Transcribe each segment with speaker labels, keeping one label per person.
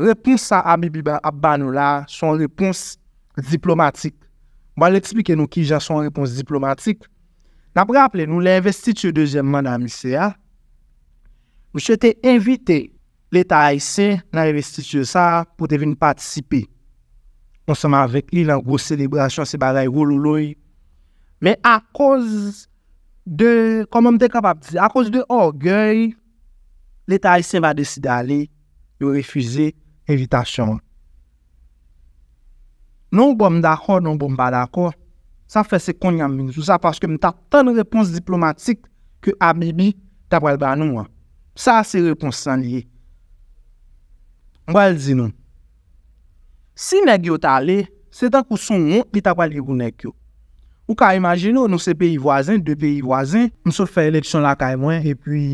Speaker 1: Reprise sa abibiba ab banou la son repons diplomatik. Bo al etipike nou ki jan son repons diplomatik. Na pre aple nou le investitio dezemman nan Misea, mou chete invite le taise nan investitio sa pou te vin patisipe. Monsenman vek li lan gwo celebrasyon se baray gwo louloui. Men a koz de, komon mte kapap di, a koz de orgoy, le taise va desi da li yo refize. Evita chan. Non bon m da kò, non bon m ba da kò, sa fè se konyan min sou sa fòs ke m ta tan repons diplomatik ke abe mi tap wèl ba nou an. Sa se repons san liye. M wèl zin nou. Si neg yo ta le, se dan kouson yon li tap wèl ki gounen kyo. Ou ka imajin nou nou se peyi vwazen, de peyi vwazen, m sou fè eleksyon la ka e mwen, e pi...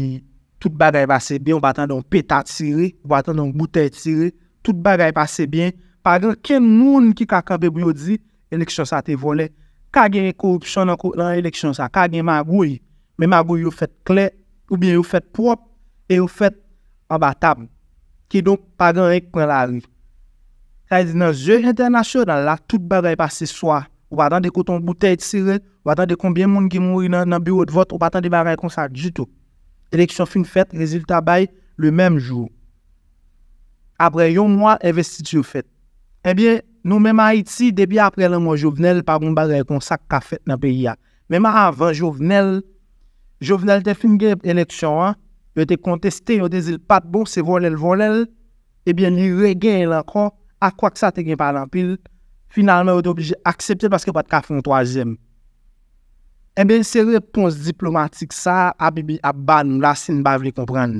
Speaker 1: Tout bagay pase byen, ou batan don petat sire, ou batan don bouteil sire, tout bagay pase byen. Pagan ken moun ki kakan bebo yo di, eleksyon sa te vole. Kagen korupsyon nan eleksyon sa, kagen magoy. Men magoy yo fet kle, ou bien yo fet prop, e yo fet ambatab. Ki don pagan rey kwen la ri. Sa yi di nan zyon internasyonan la, tout bagay pase swa. Ou batan de koton bouteil sire, ou batan de konbyen moun ki moun yi nan biyot vot, ou batan de bagay konsa jitou. Eleksyon fin fèt, rezil tabay le mem jwo. Apre yon mwa, evestit yon fèt. Ebyen, eh nou mem a iti, debi apre lè mwen jovenel, pa bon ba rey kon sak ka fèt nan pe yak. Mem a avan, jovenel, jovenel te fin gèp eleksyon an, yo te konteste, yo te zil pat bò, bon, se vo lèl vo lèl, ebyen, eh li regèl an kon, a kwa ksa te gen palan pil, finalmen, yo te obligè akseptè, paske pat ka fon toazèm. Eh Enbe se repons diplomatik sa apibi ap ban nou la sin ba vle kopran.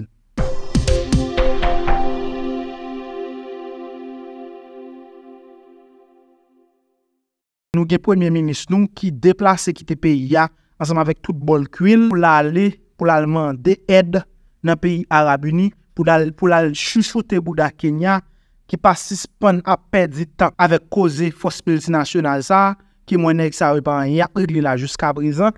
Speaker 1: Nou gen premier menis nou ki deplase ki te peyi ya, anseman vek tout bol kuil pou lale pou lalman de ed nan peyi Arabi ni, pou lal chisote bou da Kenya ki pasis pan ap pedi tan avek koze fospe liti nasyonal sa, ki mwenèk sa wè pa an yakèd li la jouska brizan,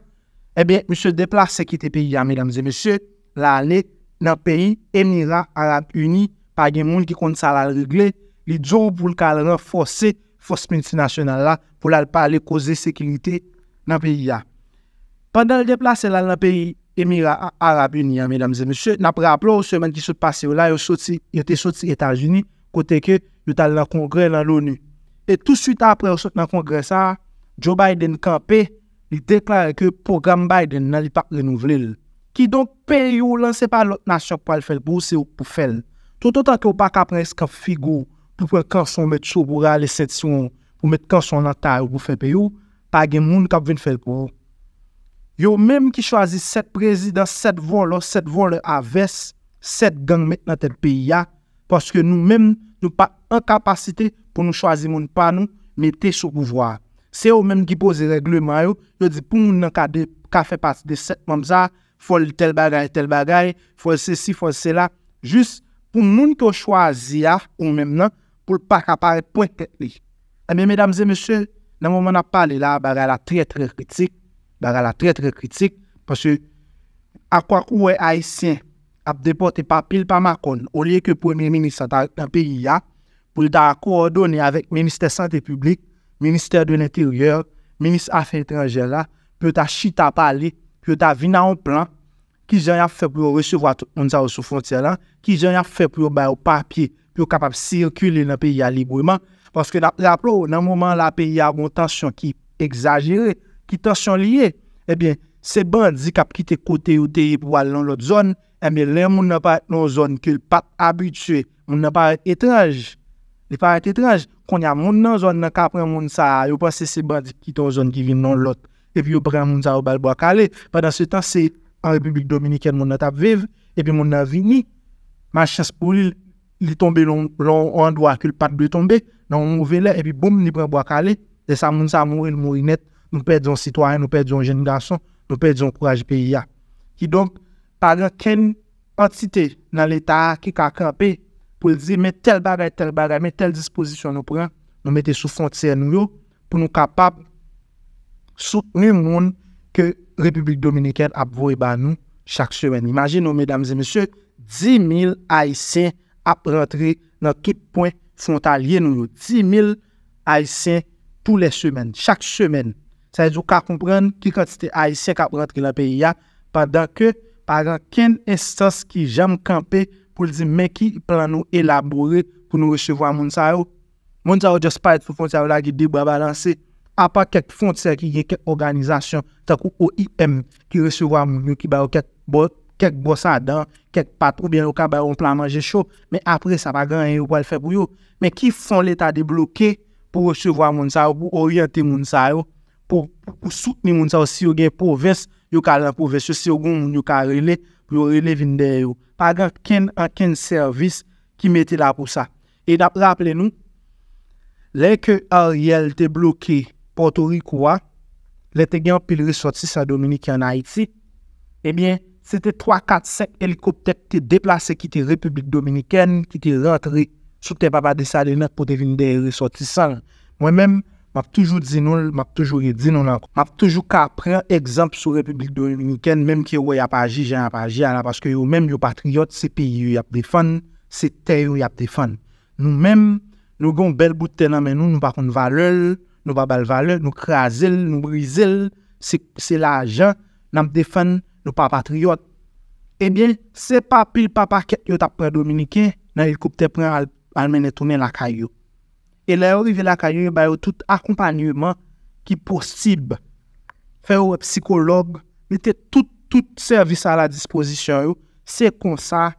Speaker 1: ebè, mwen se deplase ki te peyi ya, mèdamse mèche, la anèk nan peyi emira Arab Uni pa gen moun ki kont sa la règle, li djoub voul kal renforsè fòs mènsi nasyonal la, pou la l palè koze sekilite nan peyi ya. Pendèl deplase la nan peyi emira Arab Uni, mèdamse mèche, nan prea plò ou semen ki sot pase ou la, yo soti, yo te soti Etanjini, kote ke, yo tal la kongre nan louni. E tout süt apre yo sot nan kongre sa a, Joe Biden kape, li deklare ke program Biden nan li pak renouvelil. Ki donk pe yo lanse pa lot nasyak pal fel pou se ou pou fel. Tout anke ou pa kapres kap figou, pou prek karson metso pou rale seksyon, pou met karson lantay ou pou fel pe yo, pa gen moun kap ven fel pou. Yo menm ki chwazi set prezident, set volor, set volor aves, set gang met nan ten pe ya, paske nou menm nou pa an kapasite pou nou chwazi moun panou, mette sou pou vwaar. Se ou menm ki pose reglouman yo, yo di pou moun nan ka fe pati de set moun zan, fol tel bagay, tel bagay, fol se si, fol se la, jist pou moun ki ou chwazi ya, ou menm nan, pou l pa kapare pou ekte li. Ami, medamze, meshe, nan moun moun ap pale la, ba gala tre tre kritik, ba gala tre tre kritik, pwase akwa kou e aisyen, ap depote pa pil pa makon, ou liye ki pou moun menm ni sa ta pi ya, pou l da akwa o doni avik meniste sante publik, Ministèr de l'Intérieur, Ministèr Afin-Étranger la, pou yo ta chita pali, pou yo ta vina ou plan, ki jen ya fè pou yo resevo a tou nda ou sou fonter la, ki jen ya fè pou yo bay ou papye, pou yo kapap sirkule nan peyi a libreman. Paske la plou, nan mouman la peyi a moun tansyon ki exagere, ki tansyon liye, ebyen, se ban di kap kite kote ou teye pou wale nan lot zon, ebyen, eh len moun nan pa et nan zon ki l pat abitue, moun nan pa et etranj, Li pa re tetraj, kon ya moun nan zon nan ka pre moun sa, yo pa se se ba di ki ton zon ki vin nan lot, epi yo pre moun sa ou bal bo akale, padan se tan se an Republik Dominikèn moun nat ap vev, epi moun nan vini, man chans pou li tombe lon an do akil pat be tombe, nan moun ou vele, epi boum ni pre bo akale, de sa moun sa moun el moun inet, nou pet zon sitwanyen, nou pet zon jenidasyon, nou pet zon kouaj beya. Ki donk, padan ken atite nan leta ki kakrape, pou li di, men tel bagay, tel bagay, men tel disposisyon nou pran, nou mette sou fontyen nou yo, pou nou kapap soutenu moun ke Republik Dominiken ap voye ban nou chak semen. Imagin nou, mesdames et messieurs, 10.000 Aïsien ap rentre nan kitpon frontalye nou yo. 10.000 Aïsien pou le semen, chak semen. Sa yon ka kompran ki kantite Aïsien kap rentre la peyi ya, padan ke, padan ken estas ki jam kampe, pou l di men ki plan nou elabore pou nou rechevwa moun sa yo. Moun sa yo just pa et pou fonter la ki debwa balanse. A pa kek fonter ki ye kek organizasyon, tak ou OIM ki rechevwa moun yo ki bayo kek bossa dan, kek patrou biyan ou ka bayo ou plan manje chou, men apre sa pa ganyan yo wale fe pou yo. Men ki fon leta deblouke pou rechevwa moun sa yo, pou oryente moun sa yo, pou soutni moun sa yo si yo gen poves, yo kalan poves yo si yo goun moun yo kalan relik, yo rene vinde yo. Pagat ken an ken servis ki meti la pou sa. E dap rapple nou, le ke a riel te bloki potori kouwa, le te gen apil risoti sa Dominik en Haiti, ebyen, se te 3, 4, 5 helikoptek te deplase ki te Republik Dominiken, ki te rentri sou te babade sa denet pou te vinde risoti sa. Mwen menm, M ap toujou di nou, m ap toujou re di nou nan kou. M ap toujou ka pre, ekzamp sou Republik Dominiken, menm ki yo woy ap aji, jen ap aji anan, paske yo menm yo patriot, se piyo yo ap defan, se teryo yo ap defan. Nou menm, nou gon bel bout tenan menm nou, nou bakon valol, nou bak bal valol, nou krasil, nou brizil, se la jan nan ap defan, nou pa patriot. Ebyen, se papil pa paket yo tap pre Dominiken, nan el koupte pre almen etounen lakay yo. E lè ou rive la kanyou e bè ou tout akompanyouman ki posib fè ou e psikolog, lè te tout tout servisa la dispozisyon ou, se konsa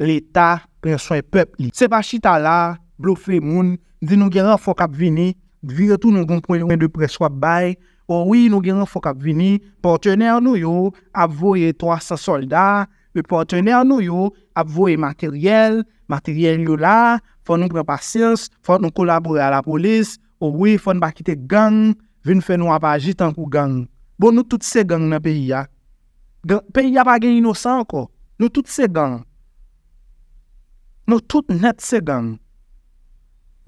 Speaker 1: l'Etat presoy pepli. Se pa chita la, blo fè moun, di nou gèran fòk ap vini, vire tout nou gèran presoy bè, ou wè nou gèran fòk ap vini, pòrtenè an nou yo ap voye 300 soldat, mè pòrtenè an nou yo ap voye materyèl, materyèl yo la, Fon nou prepa sers, fon nou kolabore a la polis, ou wey fon bakite gang, vin fè nou apajitan pou gang. Bo nou tout se gang nan peyi ya. Peyi ya pa gen inosan ko. Nou tout se gang. Nou tout net se gang.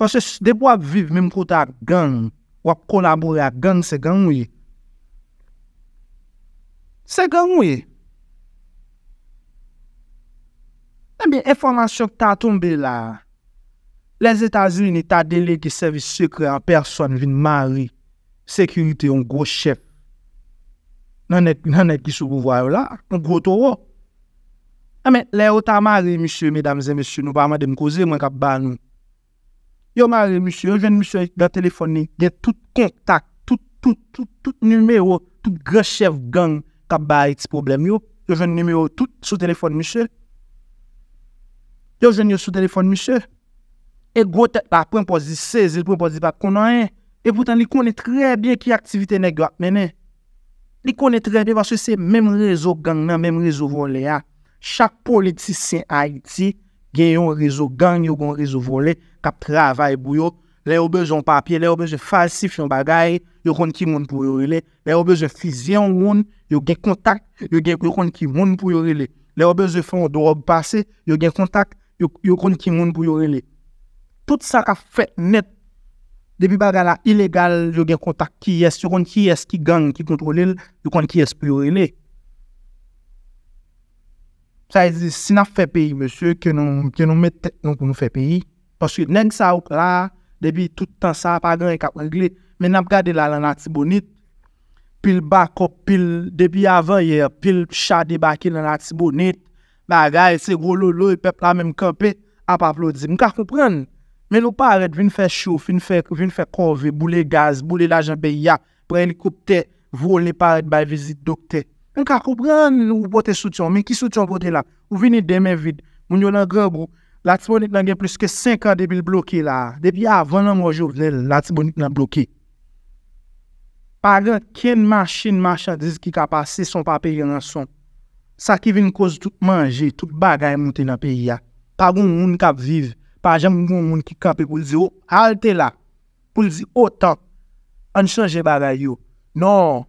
Speaker 1: Pwase debo ap viv mèm kouta ak gang, wap kolabore ak gang se gang wey. Se gang wey. Mwen bi eformasyon ta atoum be la, Les Etats-Unis ni ta delek ki servis sekre an person vin mari. Sekurite yon gwo chef. Nan net ki sou pou vwa yo la. Nan gwo to wo. A men, le yo ta mari, misye, medamze, misye, nou pa ama de mkoze mwen kap ba nou. Yo mari, misye, yo jen misye, yon telefon ni, de tout kek tak, tout, tout, tout, tout, tout, tout nume yo, tout gwo chef gang kap ba yon ti problem yo. Yo jen nume yo, tout, sou telefon misye. Yo jen yo sou telefon misye. E gote la prempozit 16, prempozit pa kona 1. E. e poutan li koni tre bie ki aktivite ne gwa mene. Li koni tre bie vase se mem rezo gang men, mem rezo vole ya. Chak politisi sen Haiti gen yon rezo gang, yon rezo vole, ka pravay bou yot. Le yo bej yon papye, le yo bej yon falsif yon bagay, yon koni ki moun pou yorile. Le yo bej yon fizyon moun, yon gen kontak, yon koni ki moun pou yorile. Le yo bej yon fondorob pase, yon gen kontak, yon koni ki moun pou yorile. Tout sa ka fet net, debi baga la ilegal yo gen kontak ki yes, yo kon ki yes ki gang, ki kontrol il, yo kon ki yes pou yo rene. Sa e zi, si na fe peyi, monsye, ke nou met tek non pou nou fe peyi, monsye, nen sa ouk la, debi toutan sa pa gen e kap an glit, men ap gade la lan ati bonit, pil bakop, pil, debi avan ye, pil chade baki lan ati bonit, baga e se golo lolo, pep la menm kapet, ap aplodize, mou ka komprenne, Men lou paret vin fè chouf, vin fè kovè, boule gaz, boule lajan pe ya. Pren li koup tè, vol li paret bay vizit dok tè. Men ka koup rèn ou pote soutyon, men ki soutyon pote la. Ou vini demè vid, moun yo nan grè brou. La tibonik nan gen plus ke 5 an debil bloke la. Depi ya, 20 nan mwaj ou vle, la tibonik nan bloke. Pagan, ken machin macha diz ki ka pase son pape yon anson. Sa ki vin kouz tout manje, tout bagay mwote nan pe ya. Pagan, moun kap vive. pa jem moun moun ki kape pou li zi ou, oh, halte la, pou li zi ou oh, tok, an chanje ba bay yo. Non,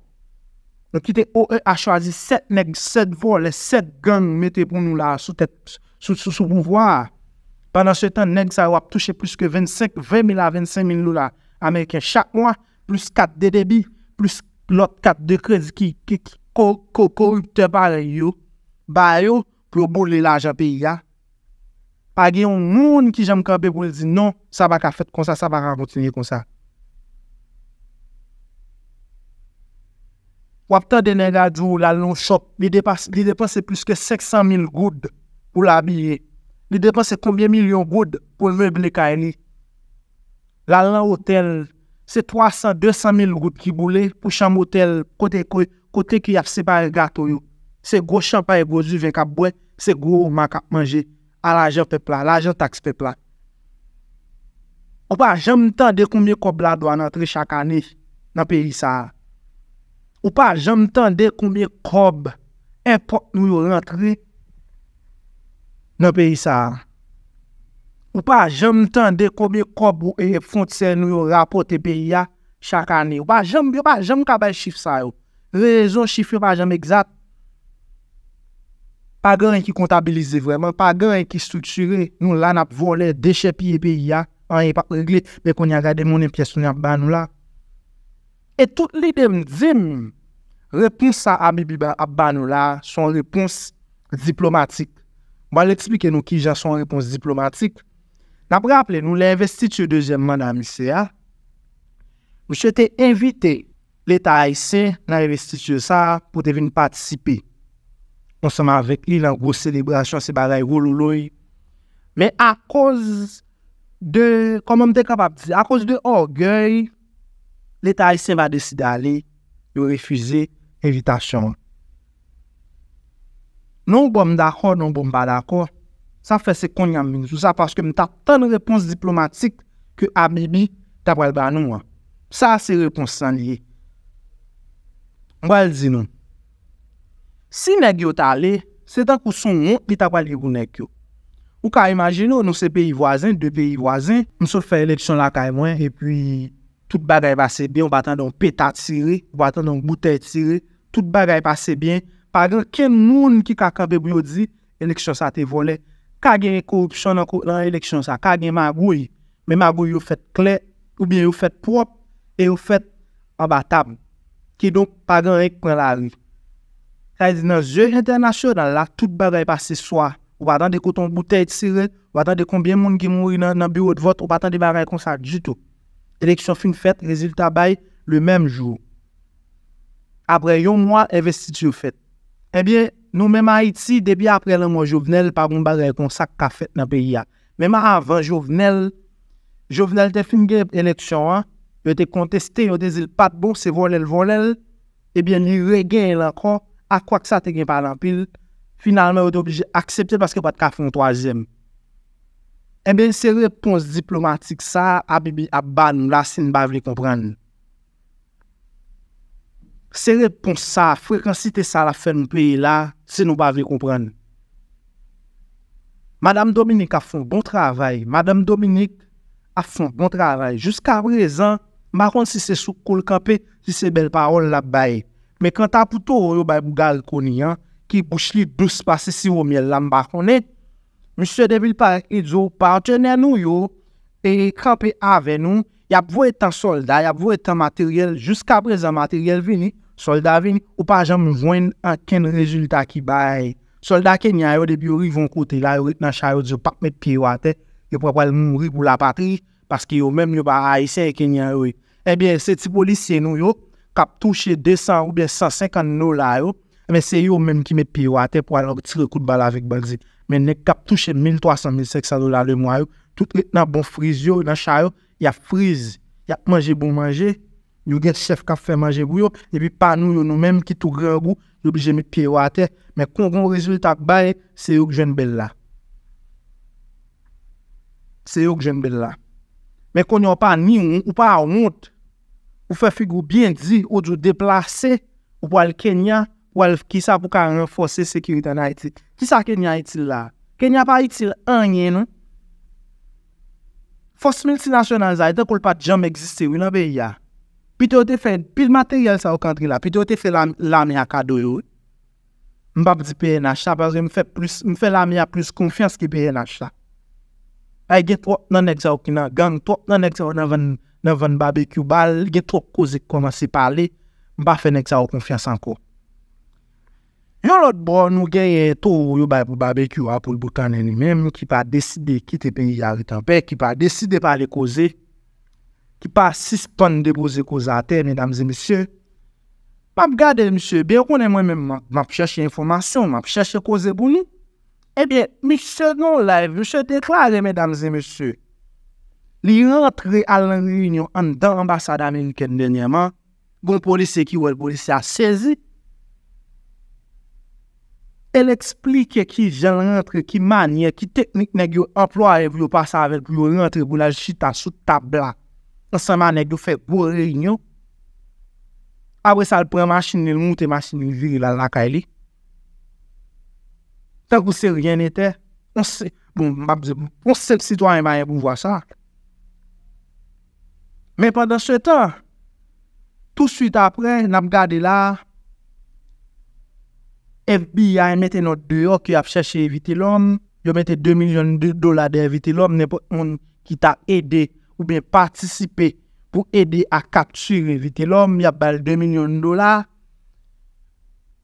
Speaker 1: nou kite ou oh, e a chwazi set neg, set vol, set gang mette pou nou la sou pouvoar. Pendan se tan, neg sa wap touche plus ke 25, 20.000 a 25.000 lou la Amerike. Chak moun, plus kat de debi, plus lot kat de kredi ki korupte ba bay yo, bay yo, pou yo bou li la japi ya. pa gen yon moun ki jam kabe pou li di, non, sa baka fèt kon sa, sa baka anvotinye kon sa. Wapta dene la djou, la lon shop, li depanse plus ke sek san mil goud pou la biye. Li depanse koubyen milyon goud pou lwen bine kanyi. La lon hotel, se 300-200 mil goud ki boule, pou chan motel kote ki ap separe gato yo. Se gwo chan pa e gwo zi ven kap bwen, se gwo ou man kap manje. la ajen fepla, la ajen taks fepla. Ou pa jem tende koumye kob la do an entre chak ane nan peri sa. Ou pa jem tende koumye kob en pot nou yo rentre nan peri sa. Ou pa jem tende koumye kob ou e fon tse nou yo rapote peri ya chak ane. Ou pa jem kabay chif sa yo. Rezon chif yo pa jem egzat. Pa gen yon ki kontabilize vremen, pa gen yon ki strukture, nou lan ap vole deche piye piya, an yon pa kregle, be kon yon gade mounen piye sounen ap banou la. Et tout li dem zin, reponsa ap bi bi ban ap banou la, son repons diplomatik. Bo aletipi ke nou ki jan son repons diplomatik. Nap raple, nou l'investitio 2e man amise ya. Mou chete invite l'Etat aise nan investitio sa pou te vin patisipe. On seman vek li lan wou selebrasyon, se baray wou loulouy. Men a kouz de, komon mte kapap di, a kouz de orgey, le ta isen va desi da li yo refuze evitasyon. Non wou bom da kou, non wou bom ba da kou, sa fese konyan moun. Sou sa fache ke mwen ta tan repons diplomatik ke amebi tab wèl ba nou an. Sa se repons san liye. Mwen wèl di nou an. Si neg yo ta le, se tan kou son yon, li ta pali kou nek yo. Ou ka imagine ou nou se peyi voisin, de peyi voisin, msou fè eleksyon la kay mwen, e pi tout bagay pa se ben, ou batan don peta tire, ou batan don bute tire, tout bagay pa se ben, pa gen ken nou niki kaka bebo yo di, eleksyon sa te vole. Ka gen korupsyon anko lan eleksyon sa, ka gen magoy, men magoy yo fèt kle, ou bien yo fèt prop, e yo fèt abatab. Ki don pa gen re kwen la ri. Sa e di nan zyoj internasyon nan la tout bagay pa se swa. Ou pa dande koton boutej tsiret, ou pa dande kombien moun ki moun wina nan biwot vot, ou pa dande bagay konsak jitou. Eleksyon fin fèt, rezil tabay le mem jou. Apre yon mwa, evestit yon fèt. Ebyen, nou mem a iti, debi apre lè mwen jovenel, pa bon bagay konsak ka fèt nan pe yak. Mem a avan jovenel, jovenel te fin gèp eleksyon an, yo te konteste, yo te zil pat bors, se vo lèl vo lèl, ebyen eh ni regèl an kon, a kwa k sa te gen pa nan pil, finalmen ou de oblije aksepte paske pat ka fon toazem. Emen, eh se repons diplomatik sa, a bibi a ban mou la, se nou ba vle kompran. Se repons sa, frekansite sa la fen mou piye la, se nou ba vle kompran. Madame Dominique a fon bon travay. Madame Dominique a fon bon travay. Juska prezan, ma kon si se soukoul kanpe, si se bel parol la baye. Me kanta poutou yo bay Bougal koni an, ki bouch li dous pasesi yo myel la mba konet. Mr. Devil Park idzo partener nou yo, e krampi ave nou, yap vo etan solda, yap vo etan materyel, jusqu apre zan materyel vini, solda vini, ou pa jan mwen vwen an ken rezultat ki bay. Solda kenyan yo debi yo rivon kote la, yo rit nan chayot, yo pakmet piwate, yo propal moun rik ou la patri, paski yo menm yo ba aise kenyan yo. Ebyen, se ti polisyen nou yo, kap touche 200 roubè, 150 nou la yo, mè se yo mèm ki mè piwate pou alòk tire kout bala avèk balzit. Mè nè kap touche 1,300, 1,500 nou la lè mwa yo, tout lè nan bon friz yo, nan chay yo, ya friz, ya manje bon manje, yo get chef kafe manje bou yo, epi pa nou yo nou mèm ki tou grè wou, yo bi jè mè piwate, mè kon kon rezultat baye, se yo k jen bel la. Se yo k jen bel la. Mè kon yo pa ni ou pa ou mout, Ou fe figou byen di, ou di ou deplase, ou wale Kenya, wale kisa pou ka renfose sekirita nan itik. Ki sa Kenya itil la? Kenya pa itil anye nou? Fos miltinasjonal zay, dekoul pati jom egziste ou yon be ya. Pite ou te fè, pil materyal sa ou kantri la, pite ou te fè la miya kado yo. Mbap di PNH la, bazwe mfè la miya plus konfians ki PNH la. Ay gen twok nan ekza ou kina, gang twok nan ekza ou nan ven nou. nevan babekyou bal, gen trok koze komansi pale, mba fene k sa w konfians anko. Yon lot bo nou genye to yo bay pou babekyou apou l boutan eni men, mbi ki pa deside ki te pen yari tanpe, ki pa deside pale koze, ki pa sis pon de koze koza a te, mbamze msye. Mbam gade msye, be konen mwen men, mbap chache informasyon, mbap chache koze pouni. Ebyen, eh mbam se non la, mbam se te klade mbamze msye, Li rentre alan riunyon an dan ambasade Ameriken denyeman, bon polise ki ou el polise a sezi, el explike ki jen rentre ki manye ki teknik neg yo employe pou yo passa avet pou yo rentre pou la jita sou tabla an seman neg yo fek bon riunyon. Abre sa el preman chine, el mouten man chine, il viri lan laka li. Ta kou se rien ete, on se, bon babze, on se l sitwa yon manye pou mwa sa ak. Men pa da setan. Tout suite apre, nan ap gade la. FBI mette not de yok, yo ap chèche vitilom. Yo mette 2 milyon dola de vitilom. Ne pou yon ki ta ede, ou men patisipe pou ede a katsyri vitilom. Yo ap bel 2 milyon dola.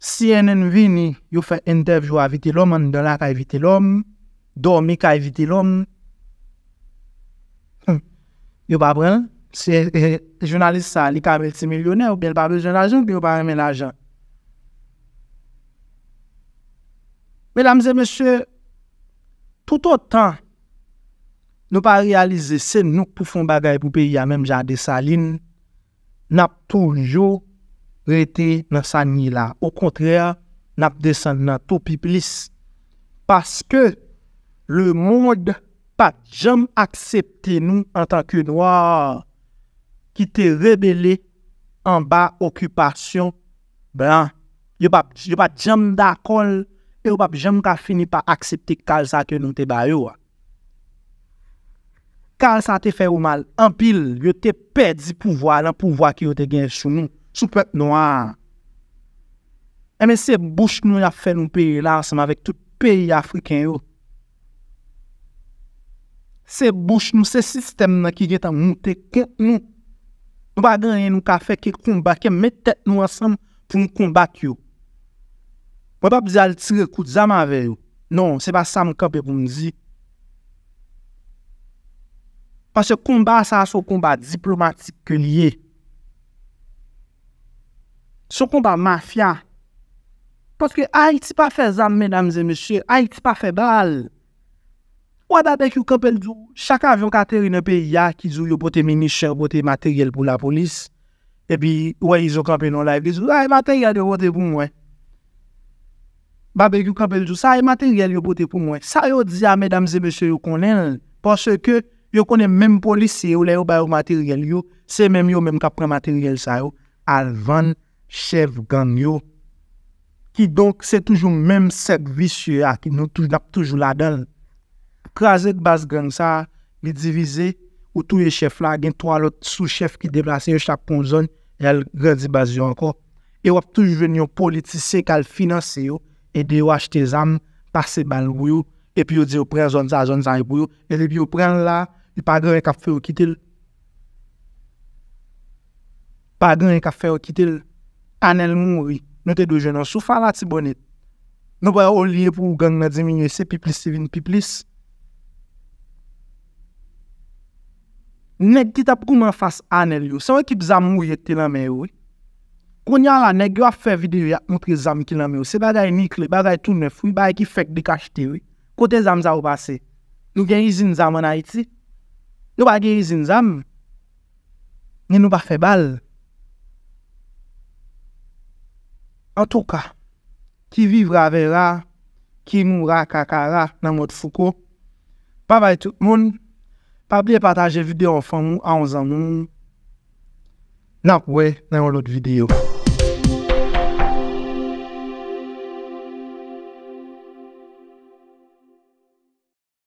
Speaker 1: CNN vini, yo fè entevjwa vitilom, an dola ka vitilom. Domi ka vitilom. Yo pa brel, Se e, jounalist sa li kamel ti milyonè ou bèl pa be jounaljin ou bèl pa remen l'ajan. Mèdamse, mèsyè, tout otan nou pa realize se nou pou fon bagay pou peyi ya mèm jan de salin, nap toujou rete nan san ni la. Ou kontrè, nap desen nan tou pi plis. Paske, le moun pat jom aksepte nou an tanke nou aaa. ki te rebele an ba okupasyon bran. Yo pa djem da kol, yo pa djem e ka fini pa aksepte kal sa ke nou te baryo. Kal sa te fe ou mal, an pil, yo te pedi pouvoi lan pouvoi ki yo te gen sou nou, sou pek nou a. E me se bouch nou la fe nou peyi la, seman vek tout peyi Afriken yo. Se bouch nou se sistem nan ki gen ta moun te kèk nou, Nou pa gen ren nou ka fe ke koumba, ke metet nou asem pou mou koumba ki yo. Mwen pa pizal ti rekout zaman ve yo. Non, se pa sa moun ka pe pou mou di. Pas se koumba sa sou koumba diplomatik ke liye. Sou koumba mafya. Paske a iti pa fe zan menam zemeshe, a iti pa fe bal. Wad apèk yu kapèl djou, chaka avyon kater yon epè ya ki djou yon bote mini chèv bote materyèl pou la polis. Epi, wè yon kapèl yon la, epi djou, a, yon materyèl yon bote pou mwen. Babèk yon kapèl djou, sa yon materyèl yon bote pou mwen. Sa yon dji a, mèdam zè mèche, yon konen lè. Pòsè kè, yon konen mèm polis se yon lè yon bè yon materyèl yon. Se mèm yon mèm kapèm materyèl sa yon, alvan chèv ganyo. Ki donk, se toujoun mèm sep vis Kwa zek bas gen sa, li divize, ou tou ye chef la gen tou alot sou chef ki deplase yo chakpon zon, el gredi baz yo anko. E wap tou ju ven yon politise kal finanse yo, edi yo achte zam, pase ban lou yo, epi yo di yo pren zon zan, zon zan yon bou yo, edi yo pren la, li pa gen yon kafe yon kitil. Pa gen yon kafe yon kitil. Anel mou yi, nou te dou jen nou soufan la tibon et. Nou bwa yo olye pou gang nadim yon yose piplis evin piplis, Nèk kita pou kouman fas anel yo Se wè kip zam wè te lan mè yo Kounyan lan nèk yo a fè videyo Yat mou pre zam ki lan mè yo Se baday ni kle, baday tou nè fwi Baday ki fèk di ka shti yo Kote zam za ou ba se Nou gen yi zin zam anay ti Nou ba gen yi zin zam Nè nou ba fè bal An tou ka Ki viv rave ra Ki mou ra kaka ra Nan mwot fuko Baday tou moun A bli e pataje videyo ou fan moun an zan moun. Nakwe, nan yon lot videyo.